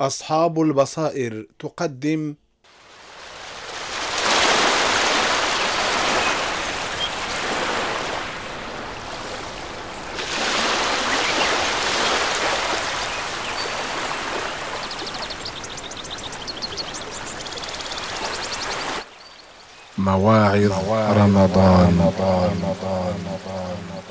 أصحاب البصائر تقدم مواعظ, مواعظ رمضان, رمضان, رمضان, رمضان, رمضان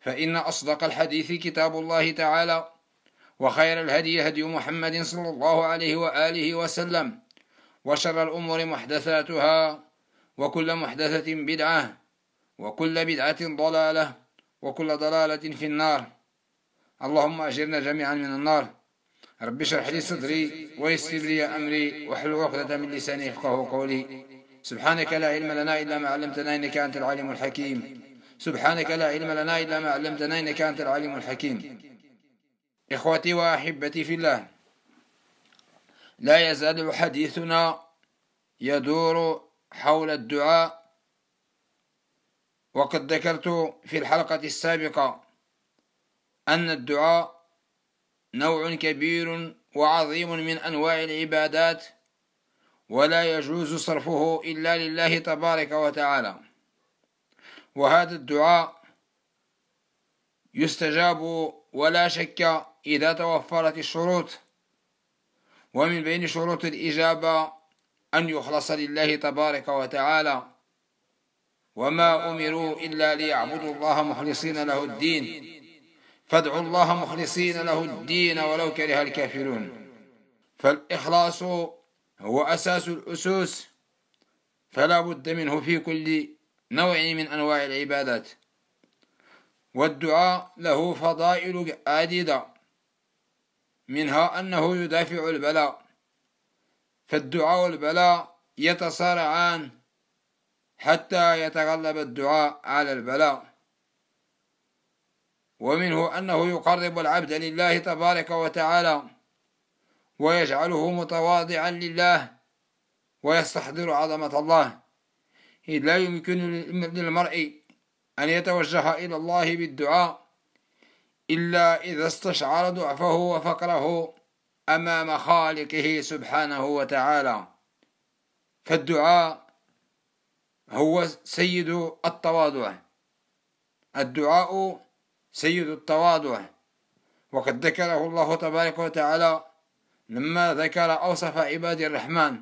فإن أصدق الحديث كتاب الله تعالى وخير الهدي هدي محمد صلى الله عليه وآله وسلم وشر الأمور محدثاتها وكل محدثة بدعة وكل بدعة ضلالة وكل ضلالة في النار اللهم أجرنا جميعا من النار رب اشرح لي صدري ويسر لي أمري وحل عقدة من لساني يفقه قولي سبحانك لا علم لنا إلا ما علمتنا إنك أنت العليم الحكيم سبحانك لا علم لنا إلا ما علمتنا إنك أنت العليم الحكيم إخوتي وأحبتي في الله لا يزال حديثنا يدور حول الدعاء وقد ذكرت في الحلقة السابقة أن الدعاء نوع كبير وعظيم من أنواع العبادات ولا يجوز صرفه إلا لله تبارك وتعالى وهذا الدعاء يستجاب ولا شك إذا توفرت الشروط ومن بين شروط الإجابة أن يخلص لله تبارك وتعالى وما أمروا إلا ليعبدوا الله مخلصين له الدين فادعوا الله مخلصين له الدين ولو كره الكافرون فالإخلاص هو أساس الأسوس فلا بد منه في كل نوع من أنواع العبادات والدعاء له فضائل عديدة منها أنه يدافع البلاء فالدعاء والبلاء يتصارعان حتى يتغلب الدعاء على البلاء ومنه أنه يقرب العبد لله تبارك وتعالى ويجعله متواضعا لله ويستحضر عظمة الله إذ لا يمكن للمرء أن يتوجه إلى الله بالدعاء إلا إذا استشعر ضعفه وفقره أمام خالقه سبحانه وتعالى فالدعاء هو سيد التواضع الدعاء سيد التواضع وقد ذكره الله تبارك وتعالى لما ذكر أوصف عباد الرحمن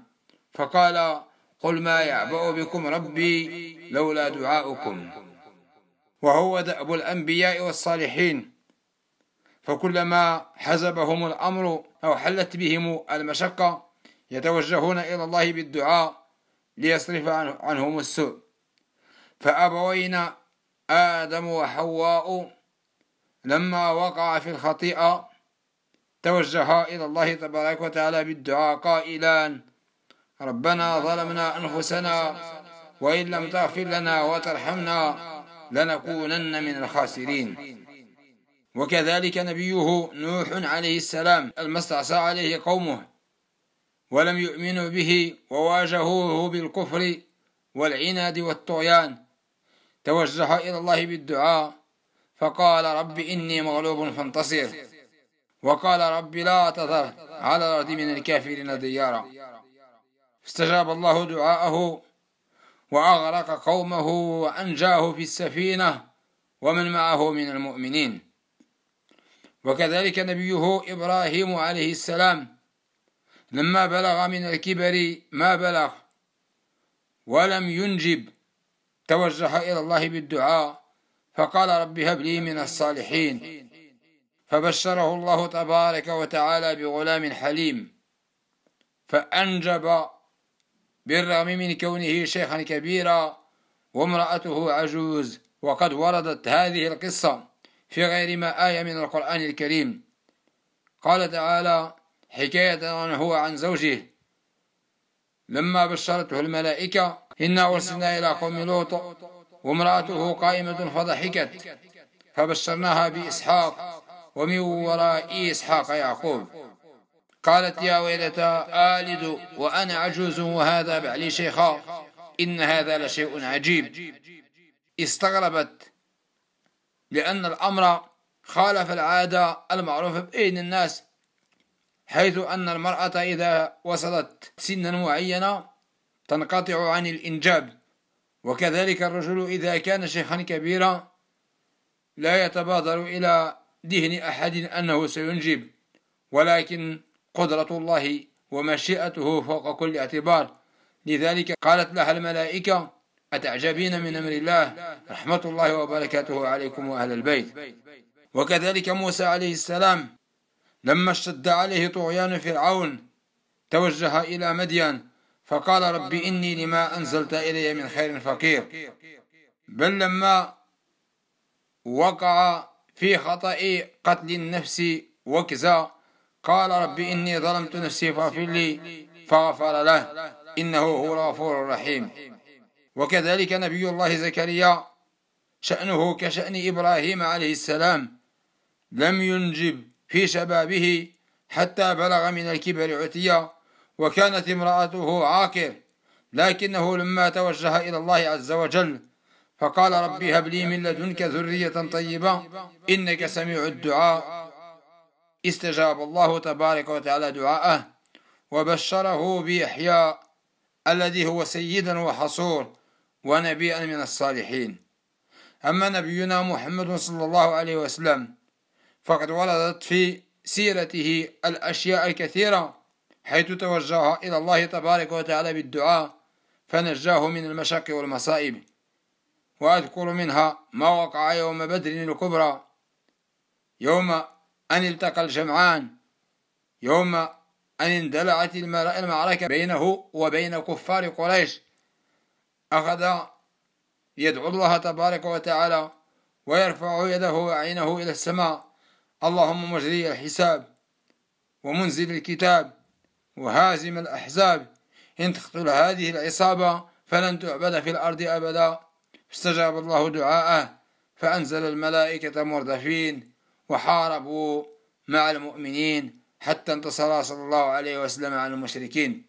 فقال قل ما يعبأ بكم ربي لولا دعاؤكم وهو دأب الأنبياء والصالحين فكلما حزبهم الأمر أو حلت بهم المشقة يتوجهون إلى الله بالدعاء ليصرف عنهم السوء فأبوينا آدم وحواء لما وقع في الخطيئة توجها إلى الله تبارك وتعالى بالدعاء قائلان ربنا ظلمنا أنفسنا وإن لم تغفر لنا وترحمنا لنكونن من الخاسرين وكذلك نبيه نوح عليه السلام المستعصى عليه قومه ولم يؤمنوا به وواجهوه بالكفر والعناد والطغيان توجه إلى الله بالدعاء فقال رب إني مغلوب فانتصر وقال رب لا تذر على الأرض من الكافرين ديارا استجاب الله دعاءه وأغرق قومه وأنجاه في السفينة ومن معه من المؤمنين وكذلك نبيه إبراهيم عليه السلام لما بلغ من الكبر ما بلغ ولم ينجب توجه إلى الله بالدعاء فقال رب هب لي من الصالحين فبشره الله تبارك وتعالى بغلام حليم فأنجب بالرغم من كونه شيخا كبيرا وامرأته عجوز وقد وردت هذه القصة في غير ما آية من القرآن الكريم قال تعالى حكاية عنه عن زوجه لما بشرته الملائكة إنا أرسلنا إلى قوم لوط وامرأته قائمة فضحكت فبشرناها بإسحاق ومن وراء إسحاق يعقوب قالت يا ويلتا آلد وأنا عجوز وهذا بعلي شيخا إن هذا لشيء عجيب استغربت لأن الأمر خالف العادة المعروفة بين الناس حيث أن المرأة إذا وصلت سنا معينة تنقطع عن الإنجاب وكذلك الرجل إذا كان شيخا كبيرا لا يتبادر إلى ذهن أحد أنه سينجب ولكن قدرة الله ومشيئته فوق كل اعتبار لذلك قالت لها الملائكة أتعجبين من أمر الله رحمة الله وبركاته عليكم وأهل البيت وكذلك موسى عليه السلام لما اشتد عليه طغيان فرعون توجه إلى مدين فقال رب إني لما أنزلت إلي من خير فقير بل لما وقع في خطأ قتل النفس وكذا قال رب إني ظلمت نفسي فاغفر لي فغفر له إنه هو الغفور الرحيم وكذلك نبي الله زكريا شأنه كشأن إبراهيم عليه السلام لم ينجب في شبابه حتى بلغ من الكبر عتيا وكانت امرأته عاقر لكنه لما توجه إلى الله عز وجل فقال ربي هب لي من لدنك ذرية طيبة إنك سميع الدعاء استجاب الله تبارك وتعالى دعاءه وبشره بيحيى الذي هو سيدا وحصور ونبيا من الصالحين أما نبينا محمد صلى الله عليه وسلم فقد وردت في سيرته الأشياء الكثيرة حيث توجه إلى الله تبارك وتعالى بالدعاء فنجاه من المشاق والمصائب وأذكر منها ما وقع يوم بدر الكبرى يوم أن التقى الجمعان يوم أن اندلعت المعركة بينه وبين كفار قريش أخذ يدعو الله تبارك وتعالى ويرفع يده وعينه إلى السماء اللهم مجري الحساب ومنزل الكتاب وهازم الأحزاب إن تقتل هذه العصابة فلن تعبد في الأرض أبدا استجاب الله دعاءه فأنزل الملائكة مردفين وحاربوا مع المؤمنين حتى انتصر صلى الله عليه وسلم على المشركين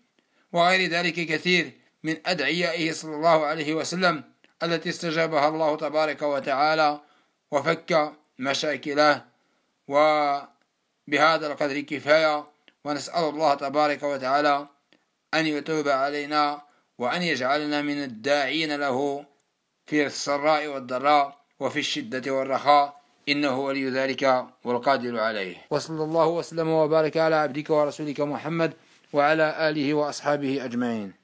وغير ذلك كثير من أدعيائه صلى الله عليه وسلم التي استجابها الله تبارك وتعالى وفك مشاكله وبهذا القدر كفاية ونسأل الله تبارك وتعالى أن يتوب علينا وأن يجعلنا من الداعين له في السراء والضراء وفي الشدة والرخاء إنه ولي ذلك والقادر عليه وصلى الله وسلم وبارك على عبدك ورسولك محمد وعلى آله وأصحابه أجمعين